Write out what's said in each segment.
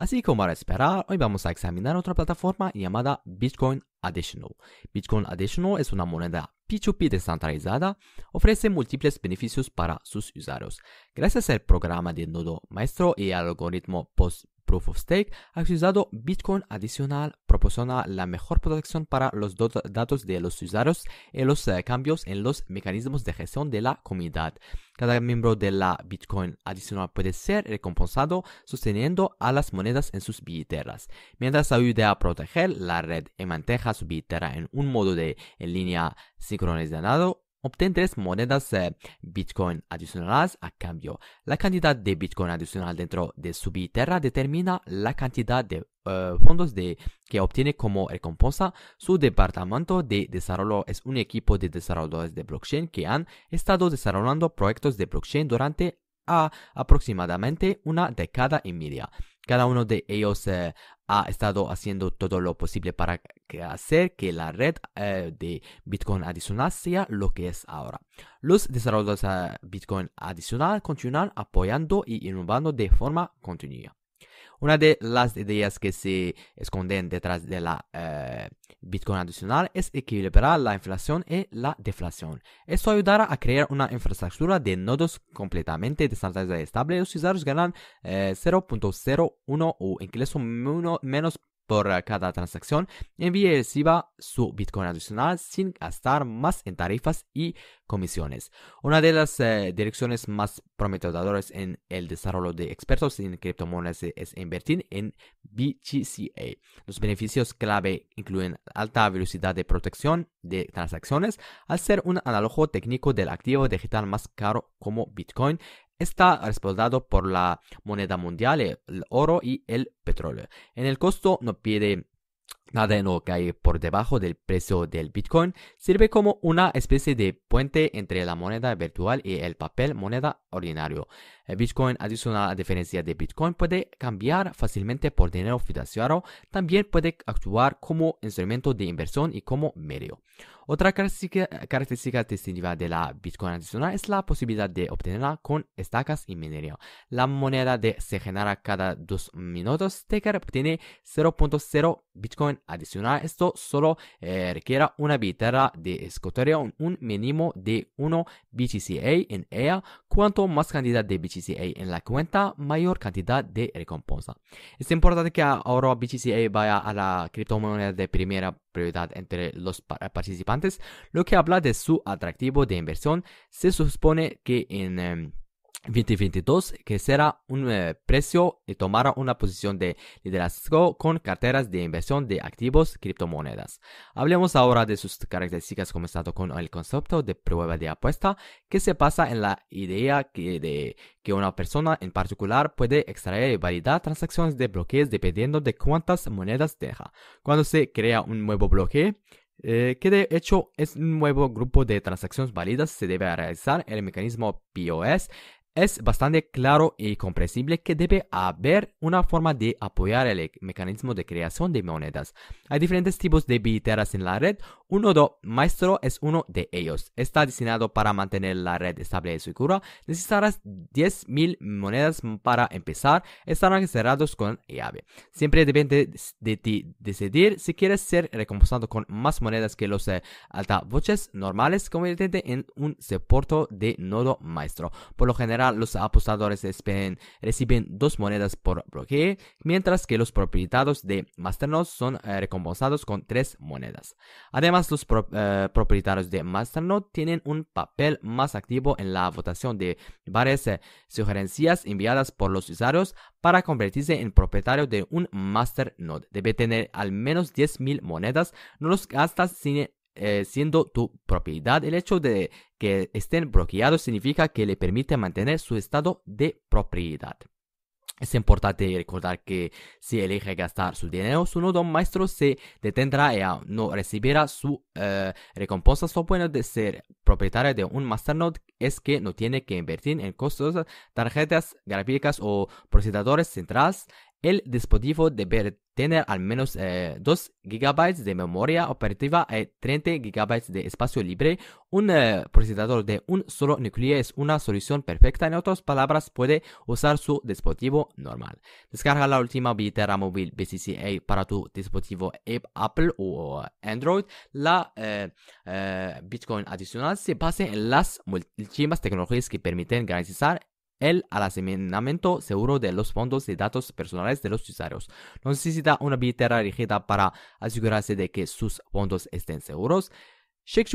Así como para esperar, hoy vamos a examinar otra plataforma llamada Bitcoin Additional. Bitcoin Additional es una moneda P2P descentralizada, ofrece múltiples beneficios para sus usuarios. Gracias al programa de nodo maestro y al algoritmo post Proof of Stake ha usado Bitcoin adicional proporciona la mejor protección para los datos de los usuarios y los eh, cambios en los mecanismos de gestión de la comunidad. Cada miembro de la Bitcoin adicional puede ser recompensado sosteniendo a las monedas en sus billeteras, mientras ayuda a proteger la red y manteja su billetera en un modo de en línea sincronizado obtén tres monedas Bitcoin adicionales a cambio. La cantidad de Bitcoin adicional dentro de su determina la cantidad de eh, fondos de, que obtiene como recompensa. Su departamento de desarrollo es un equipo de desarrolladores de blockchain que han estado desarrollando proyectos de blockchain durante ah, aproximadamente una década y media. Cada uno de ellos eh, ha estado haciendo todo lo posible para hacer que la red eh, de Bitcoin adicional sea lo que es ahora. Los desarrolladores de Bitcoin adicional continúan apoyando y innovando de forma continua. Una de las ideas que se esconden detrás de la eh, Bitcoin adicional es equilibrar la inflación y la deflación. Esto ayudará a crear una infraestructura de nodos completamente descentralizada y estable. Los usuarios ganan 0.01 eh, o incluso menos por eh, cada transacción, envíe y reciba su Bitcoin adicional sin gastar más en tarifas y comisiones. Una de las eh, direcciones más prometedoras en el desarrollo de expertos en criptomonedas es invertir en BTCA. Los beneficios clave incluyen alta velocidad de protección de transacciones al ser un análogo técnico del activo digital más caro como Bitcoin, Está respaldado por la moneda mundial, el oro y el petróleo. En el costo no pide nada en lo que por debajo del precio del Bitcoin. Sirve como una especie de puente entre la moneda virtual y el papel moneda ordinario. El Bitcoin, adicional a diferencia de Bitcoin, puede cambiar fácilmente por dinero fiduciario. También puede actuar como instrumento de inversión y como medio. Otra característica, distintiva de la Bitcoin adicional es la posibilidad de obtenerla con estacas y minería. La moneda de se genera cada dos minutos. Staker obtiene 0.0 Bitcoin. Adicional a esto, solo eh, requiere una bitera de escotería un, mínimo de 1 BTCA en ella. Cuanto más cantidad de BTCA en la cuenta, mayor cantidad de recompensa. Es importante que ahora BTCA vaya a la criptomoneda de primera prioridad entre los participantes, lo que habla de su atractivo de inversión. Se supone que en... Em, 2022 que será un eh, precio y eh, tomará una posición de liderazgo con carteras de inversión de activos criptomonedas. Hablemos ahora de sus características comenzando con el concepto de prueba de apuesta que se basa en la idea que de que una persona en particular puede extraer y validar transacciones de bloques dependiendo de cuántas monedas deja. Cuando se crea un nuevo bloque, eh, que de hecho es un nuevo grupo de transacciones válidas, se debe realizar el mecanismo POS es bastante claro y comprensible que debe haber una forma de apoyar el mecanismo de creación de monedas. Hay diferentes tipos de billeteras en la red. Un nodo maestro es uno de ellos. Está diseñado para mantener la red estable y segura. Necesitarás 10.000 monedas para empezar. Estarán cerrados con llave. Siempre depende de ti decidir si quieres ser recompensado con más monedas que los eh, altavoces normales. Conviértete en un soporte de nodo maestro. Por lo general, los apostadores de reciben dos monedas por bloqueo, mientras que los propietarios de Masternode son eh, recompensados con tres monedas. Además, los eh, propietarios de Masternode tienen un papel más activo en la votación de varias eh, sugerencias enviadas por los usuarios para convertirse en propietario de un Masternode. Debe tener al menos 10.000 monedas, no los gastas sin eh, siendo tu propiedad. El hecho de que estén bloqueados significa que le permite mantener su estado de propiedad. Es importante recordar que si elige gastar su dinero, su nodo maestro se detendrá y no recibirá su eh, recompensa. Lo bueno de ser propietario de un masternode es que no tiene que invertir en costos, tarjetas gráficas o procesadores centrales. El dispositivo debe tener al menos 2 eh, GB de memoria operativa y 30 GB de espacio libre. Un eh, procesador de un solo núcleo es una solución perfecta. En otras palabras, puede usar su dispositivo normal. Descarga la última billetera móvil BCCA para tu dispositivo Apple o Android. La eh, Bitcoin adicional se basa en las últimas tecnologías que permiten garantizar el almacenamiento seguro de los fondos y datos personales de los usuarios. No Necesita una billetera rígida para asegurarse de que sus fondos estén seguros.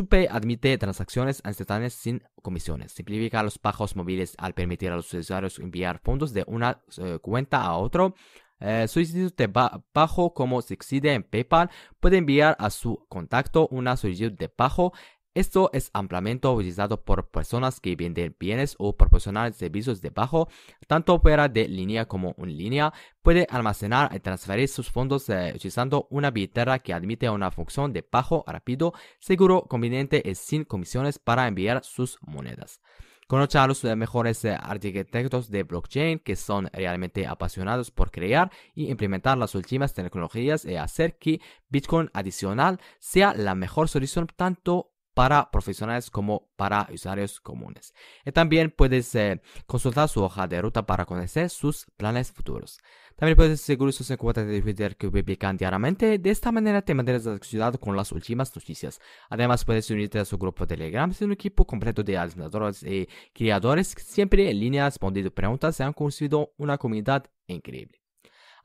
Pay admite transacciones instantáneas sin comisiones. Simplifica los pagos móviles al permitir a los usuarios enviar fondos de una eh, cuenta a otro. Su eh, solicitud de pago como se exige en PayPal puede enviar a su contacto una solicitud de pago esto es ampliamente utilizado por personas que venden bienes o proporcionan servicios de bajo, tanto fuera de línea como en línea. Puede almacenar y transferir sus fondos eh, utilizando una billetera que admite una función de pago rápido, seguro, conveniente y sin comisiones para enviar sus monedas. Conoce a los mejores eh, arquitectos de blockchain que son realmente apasionados por crear y implementar las últimas tecnologías y eh, hacer que Bitcoin adicional sea la mejor solución tanto para profesionales como para usuarios comunes. también puedes eh, consultar su hoja de ruta para conocer sus planes futuros. También puedes seguir sus cuenta de Twitter que publican diariamente. De esta manera te la actualizado con las últimas noticias. Además, puedes unirte a su grupo de Telegram. Es un equipo completo de administradores y creadores siempre en línea respondiendo preguntas Se han construido una comunidad increíble.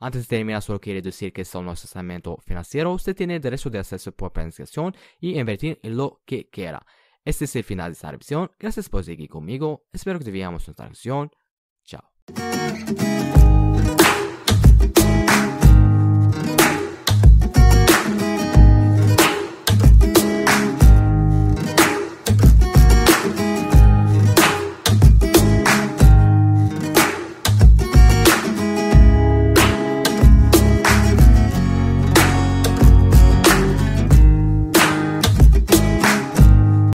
Antes de terminar, solo quiero decir que son nuestro asesoramiento financiero, usted tiene derecho de hacer su propia y invertir en lo que quiera. Este es el final de esta revisión. Gracias por seguir conmigo. Espero que te veamos en otra Chao.